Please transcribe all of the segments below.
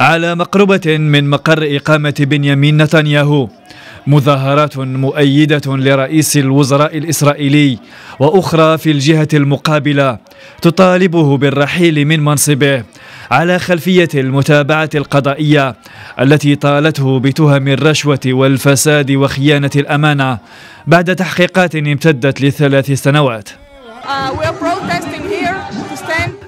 على مقربة من مقر إقامة بنيامين نتنياهو مظاهرات مؤيدة لرئيس الوزراء الإسرائيلي وأخرى في الجهة المقابلة تطالبه بالرحيل من منصبه على خلفية المتابعة القضائية التي طالته بتهم الرشوة والفساد وخيانة الأمانة بعد تحقيقات امتدت لثلاث سنوات Uh,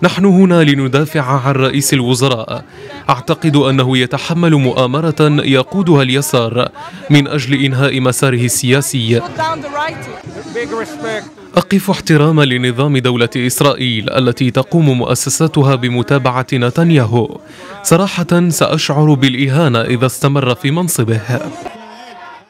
نحن هنا لندافع عن رئيس الوزراء اعتقد انه يتحمل مؤامره يقودها اليسار من اجل انهاء مساره السياسي أقف احتراما لنظام دولة إسرائيل التي تقوم مؤسساتها بمتابعة نتنياهو صراحة سأشعر بالإهانة إذا استمر في منصبه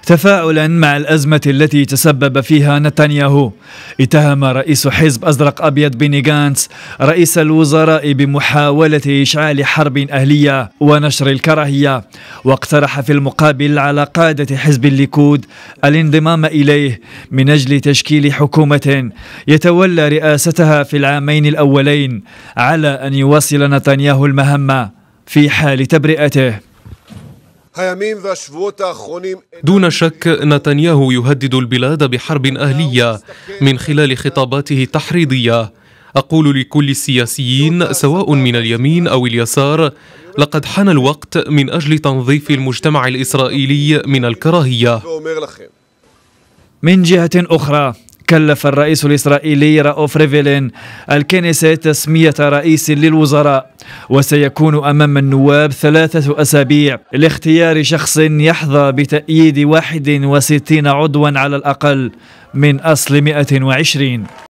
تفاعلا مع الأزمة التي تسبب فيها نتنياهو اتهم رئيس حزب أزرق أبيض بيني غانتس رئيس الوزراء بمحاولة إشعال حرب أهلية ونشر الكراهية واقترح في المقابل على قادة حزب الليكود الانضمام إليه من أجل تشكيل حكومة يتولى رئاستها في العامين الأولين على أن يواصل نتنياهو المهمة في حال تبرئته دون شك نتنياهو يهدد البلاد بحرب أهلية من خلال خطاباته التحريضية أقول لكل السياسيين أيوة، سواء من اليمين أو اليسار لقد حان الوقت من أجل تنظيف المجتمع الإسرائيلي من الكراهية من جهة أخرى كلف الرئيس الإسرائيلي رأوف ريفيلين الكنيسة تسمية رئيس للوزراء وسيكون أمام النواب ثلاثة أسابيع لاختيار شخص يحظى بتأييد 61 عضوا على الأقل من أصل 120